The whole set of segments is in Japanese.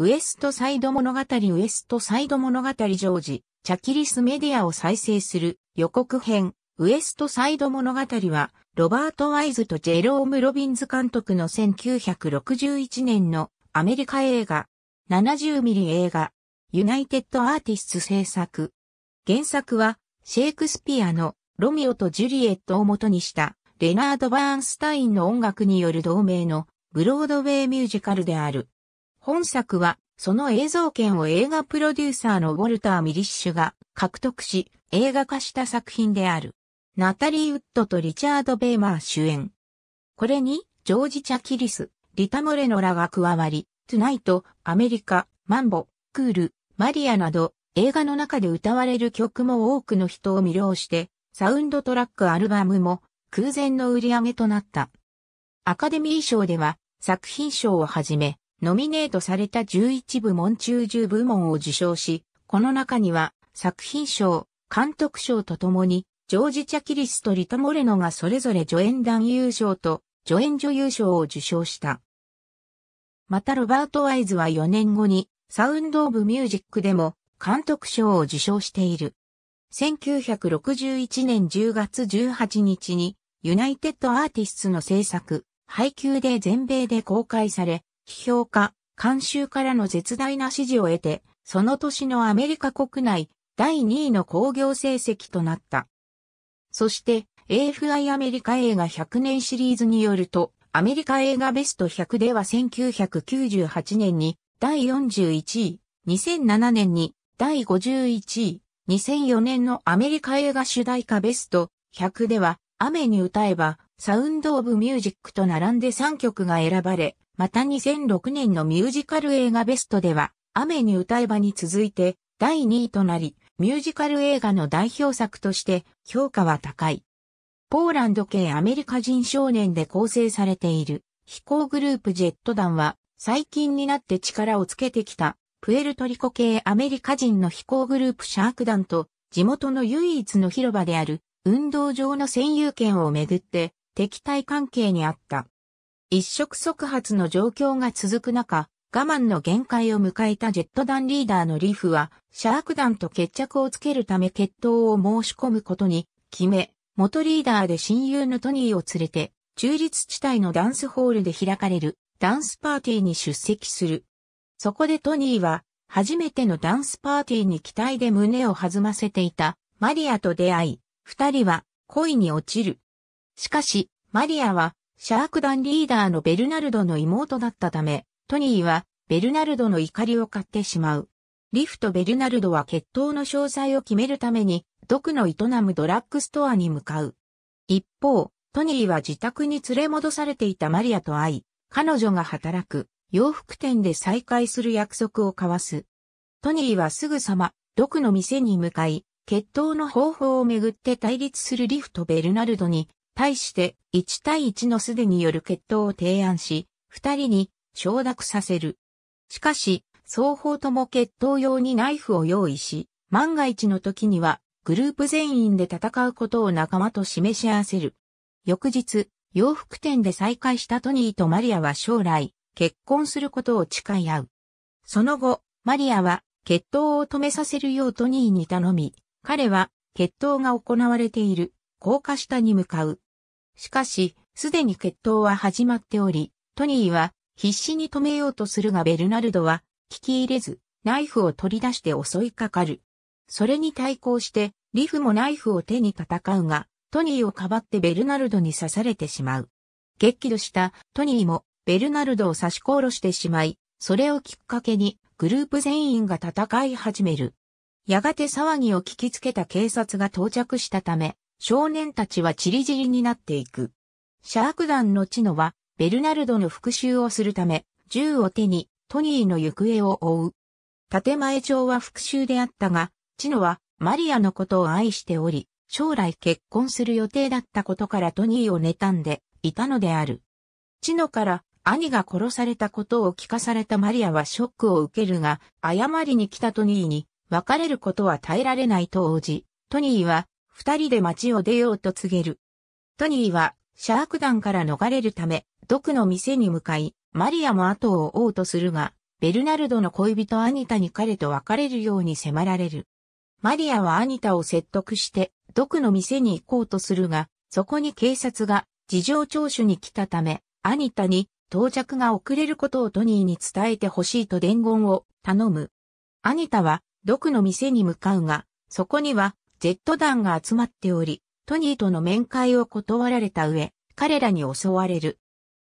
ウエストサイド物語ウエストサイド物語ジョージ、チャキリスメディアを再生する予告編、ウエストサイド物語は、ロバート・ワイズとジェローム・ロビンズ監督の1961年のアメリカ映画、70ミリ映画、ユナイテッド・アーティスツ制作。原作は、シェイクスピアのロミオとジュリエットを元にした、レナード・バーンスタインの音楽による同名のブロードウェイミュージカルである。本作は、その映像権を映画プロデューサーのウォルター・ミリッシュが獲得し、映画化した作品である。ナタリー・ウッドとリチャード・ベーマー主演。これに、ジョージ・チャキリス、リタ・モレノラが加わり、トゥナイト、アメリカ、マンボ、クール、マリアなど、映画の中で歌われる曲も多くの人を魅了して、サウンドトラックアルバムも空前の売り上げとなった。アカデミー賞では、作品賞をはじめ、ノミネートされた11部門中10部門を受賞し、この中には作品賞、監督賞とともに、ジョージ・チャキリスとリト・モレノがそれぞれ助演男優賞と助演女優賞を受賞した。またロバート・ワイズは4年後にサウンド・オブ・ミュージックでも監督賞を受賞している。1961年10月18日にユナイテッド・アーティストの制作、配給で全米で公開され、批評家、監修からの絶大な支持を得て、その年のアメリカ国内第2位の興行成績となった。そして、AFI アメリカ映画100年シリーズによると、アメリカ映画ベスト100では1998年に第41位、2007年に第51位、2004年のアメリカ映画主題歌ベスト100では、雨に歌えば、サウンドオブミュージックと並んで3曲が選ばれ、また2006年のミュージカル映画ベストでは、雨に歌えばに続いて第2位となり、ミュージカル映画の代表作として評価は高い。ポーランド系アメリカ人少年で構成されている飛行グループジェット団は最近になって力をつけてきたプエルトリコ系アメリカ人の飛行グループシャーク団と地元の唯一の広場である運動場の占有権をめぐって敵対関係にあった。一触即発の状況が続く中、我慢の限界を迎えたジェット団リーダーのリーフは、シャーク団と決着をつけるため決闘を申し込むことに決め、元リーダーで親友のトニーを連れて、中立地帯のダンスホールで開かれるダンスパーティーに出席する。そこでトニーは、初めてのダンスパーティーに期待で胸を弾ませていたマリアと出会い、二人は恋に落ちる。しかし、マリアはシャーク団リーダーのベルナルドの妹だったため、トニーはベルナルドの怒りを買ってしまう。リフとベルナルドは決闘の詳細を決めるために、毒の営むドラッグストアに向かう。一方、トニーは自宅に連れ戻されていたマリアと会い、彼女が働く洋服店で再会する約束を交わす。トニーはすぐさま、毒の店に向かい、決闘の方法をめぐって対立するリフとベルナルドに対して1対1のすでによる決闘を提案し、二人に承諾させる。しかし、双方とも決闘用にナイフを用意し、万が一の時にはグループ全員で戦うことを仲間と示し合わせる。翌日、洋服店で再会したトニーとマリアは将来、結婚することを誓い合う。その後、マリアは、決闘を止めさせるようトニーに頼み、彼は、決闘が行われている、高架下に向かう。しかし、すでに決闘は始まっており、トニーは必死に止めようとするがベルナルドは聞き入れず、ナイフを取り出して襲いかかる。それに対抗して、リフもナイフを手に戦うが、トニーをかばってベルナルドに刺されてしまう。激怒したトニーもベルナルドを刺し殺してしまい、それをきっかけにグループ全員が戦い始める。やがて騒ぎを聞きつけた警察が到着したため、少年たちはチリジリになっていく。シャーク団のチノは、ベルナルドの復讐をするため、銃を手に、トニーの行方を追う。建前上は復讐であったが、チノは、マリアのことを愛しており、将来結婚する予定だったことからトニーを妬んでいたのである。チノから兄が殺されたことを聞かされたマリアはショックを受けるが、謝りに来たトニーに別れることは耐えられないと応じ、トニーは二人で街を出ようと告げる。トニーは、シャーク団から逃れるため、ドクの店に向かい、マリアも後を追おうとするが、ベルナルドの恋人アニタに彼と別れるように迫られる。マリアはアニタを説得して、ドクの店に行こうとするが、そこに警察が事情聴取に来たため、アニタに到着が遅れることをトニーに伝えてほしいと伝言を頼む。アニタは、ドクの店に向かうが、そこには、Z 団が集まっており、トニーとの面会を断られた上、彼らに襲われる。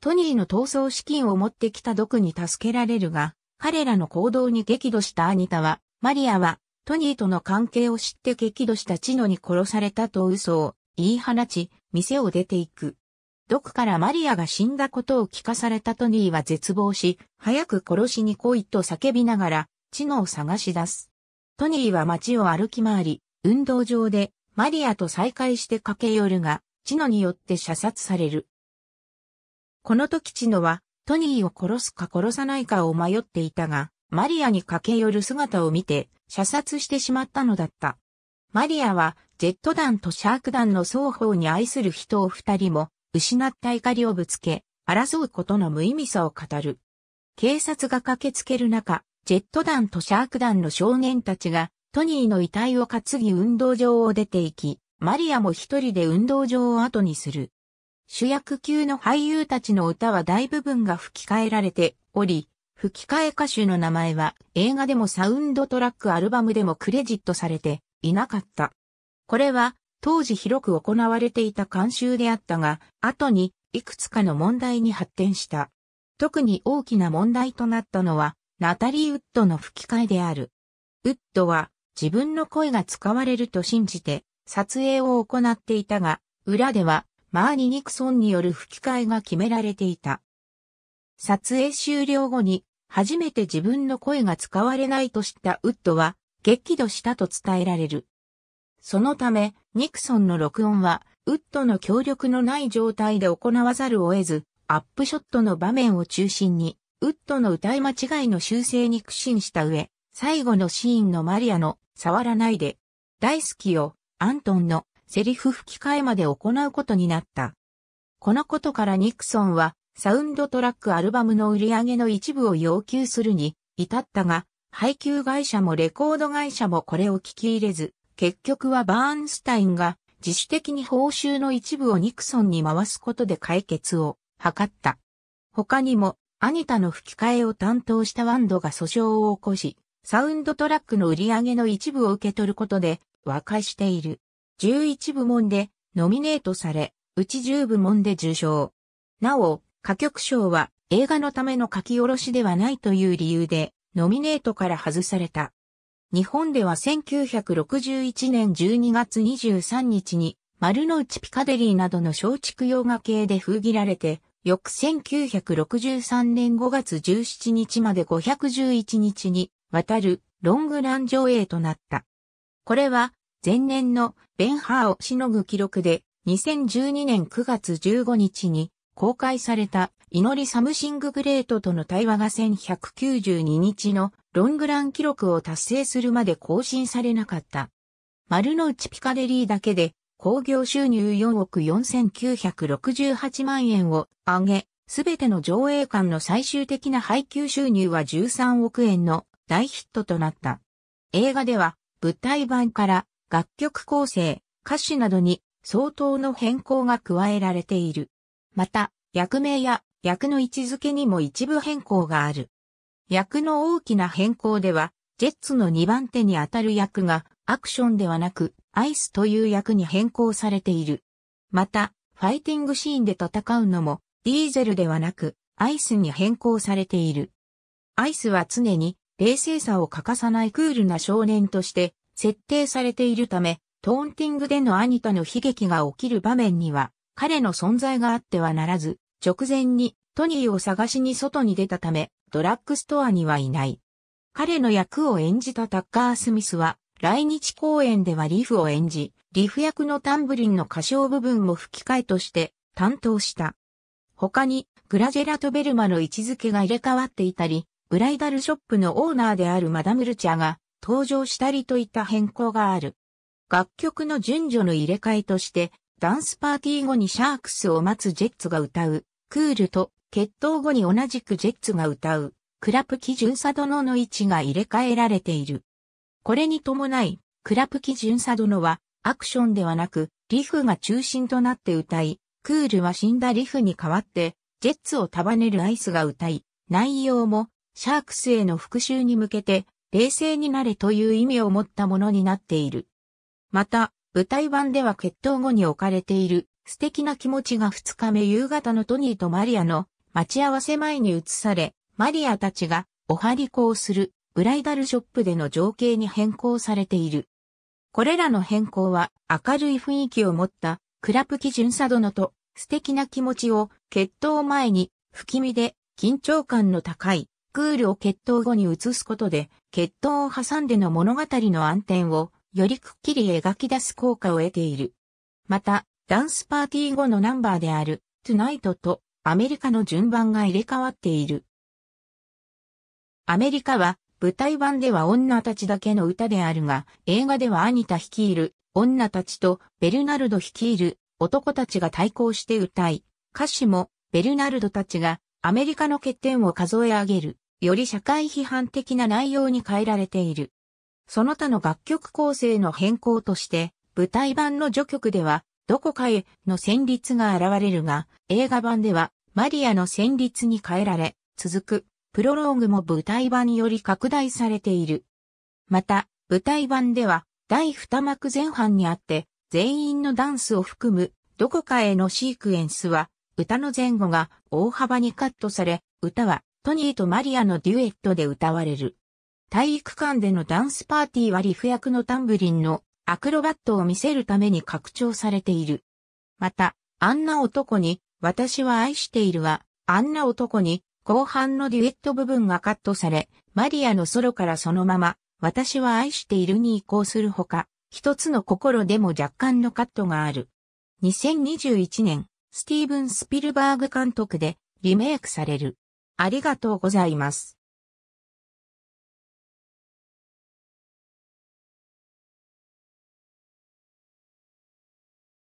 トニーの逃走資金を持ってきたドクに助けられるが、彼らの行動に激怒したアニタは、マリアは、トニーとの関係を知って激怒したチノに殺されたと嘘を言い放ち、店を出ていく。ドクからマリアが死んだことを聞かされたトニーは絶望し、早く殺しに来いと叫びながら、チノを探し出す。トニーは街を歩き回り、運動場でマリアと再会して駆け寄るが、チノによって射殺される。この時チノはトニーを殺すか殺さないかを迷っていたが、マリアに駆け寄る姿を見て射殺してしまったのだった。マリアはジェット団とシャーク団の双方に愛する人を二人も失った怒りをぶつけ、争うことの無意味さを語る。警察が駆けつける中、ジェット団とシャーク団の少年たちがトニーの遺体を担ぎ運動場を出て行き、マリアも一人で運動場を後にする。主役級の俳優たちの歌は大部分が吹き替えられており、吹き替え歌手の名前は映画でもサウンドトラックアルバムでもクレジットされていなかった。これは当時広く行われていた慣習であったが、後にいくつかの問題に発展した。特に大きな問題となったのは、ナタリー・ウッドの吹き替えである。ウッドは自分の声が使われると信じて撮影を行っていたが、裏ではマーニ・ニクソンによる吹き替えが決められていた。撮影終了後に初めて自分の声が使われないと知ったウッドは激怒したと伝えられる。そのため、ニクソンの録音はウッドの協力のない状態で行わざるを得ず、アップショットの場面を中心に、ウッドの歌い間違いの修正に苦心した上、最後のシーンのマリアの触らないで、大好きよ、アントンのセリフ吹き替えまで行うことになった。このことからニクソンはサウンドトラックアルバムの売り上げの一部を要求するに至ったが、配給会社もレコード会社もこれを聞き入れず、結局はバーンスタインが自主的に報酬の一部をニクソンに回すことで解決を図った。他にも、アニタの吹き替えを担当したワンドが訴訟を起こし、サウンドトラックの売り上げの一部を受け取ることで和解している。11部門でノミネートされ、うち10部門で受賞。なお、歌曲賞は映画のための書き下ろしではないという理由で、ノミネートから外された。日本では1961年12月23日に、丸の内ピカデリーなどの松竹洋画系で封切られて、翌1963年5月17日まで511日に、渡るロングラン上映となった。これは前年のベンハーをしのぐ記録で2012年9月15日に公開された祈りサムシンググレートとの対話が1192日のロングラン記録を達成するまで更新されなかった。丸の内ピカデリーだけで興行収入4億4968万円を上げ、すべての上映館の最終的な配給収入は13億円の大ヒットとなった。映画では舞台版から楽曲構成、歌詞などに相当の変更が加えられている。また、役名や役の位置づけにも一部変更がある。役の大きな変更では、ジェッツの2番手にあたる役がアクションではなくアイスという役に変更されている。また、ファイティングシーンで戦うのもディーゼルではなくアイスに変更されている。アイスは常に冷静さを欠かさないクールな少年として設定されているため、トーンティングでのアニタの悲劇が起きる場面には、彼の存在があってはならず、直前にトニーを探しに外に出たため、ドラッグストアにはいない。彼の役を演じたタッカー・スミスは、来日公演ではリフを演じ、リフ役のタンブリンの歌唱部分も吹き替えとして担当した。他に、グラジェラとベルマの位置づけが入れ替わっていたり、ブライダルショップのオーナーであるマダムルチャが登場したりといった変更がある。楽曲の順序の入れ替えとして、ダンスパーティー後にシャークスを待つジェッツが歌う、クールと、決闘後に同じくジェッツが歌う、クラプキ巡査殿の位置が入れ替えられている。これに伴い、クラプキ巡査殿は、アクションではなく、リフが中心となって歌い、クールは死んだリフに代わって、ジェッツを束ねるアイスが歌い、内容も、シャークスへの復讐に向けて、冷静になれという意味を持ったものになっている。また、舞台版では決闘後に置かれている素敵な気持ちが2日目夕方のトニーとマリアの待ち合わせ前に移され、マリアたちがお張りこをするブライダルショップでの情景に変更されている。これらの変更は明るい雰囲気を持ったクラプキ巡査殿と素敵な気持ちを決闘前に不気味で緊張感の高いクールを決闘後に移すことで、決闘を挟んでの物語の暗転を、よりくっきり描き出す効果を得ている。また、ダンスパーティー後のナンバーである、トゥナイトとアメリカの順番が入れ替わっている。アメリカは、舞台版では女たちだけの歌であるが、映画ではアニタ率いる女たちとベルナルド率いる男たちが対抗して歌い、歌詞もベルナルドたちがアメリカの欠点を数え上げる。より社会批判的な内容に変えられている。その他の楽曲構成の変更として、舞台版の序曲では、どこかへの旋律が現れるが、映画版では、マリアの旋律に変えられ、続く、プロローグも舞台版より拡大されている。また、舞台版では、第二幕前半にあって、全員のダンスを含む、どこかへのシークエンスは、歌の前後が大幅にカットされ、歌はトニーとマリアのデュエットで歌われる。体育館でのダンスパーティーはリフ役のタンブリンのアクロバットを見せるために拡張されている。また、あんな男に、私は愛しているは、あんな男に、後半のデュエット部分がカットされ、マリアのソロからそのまま、私は愛しているに移行するほか、一つの心でも若干のカットがある。2021年、スティーブン・スピルバーグ監督でリメイクされる。ありがとうございます。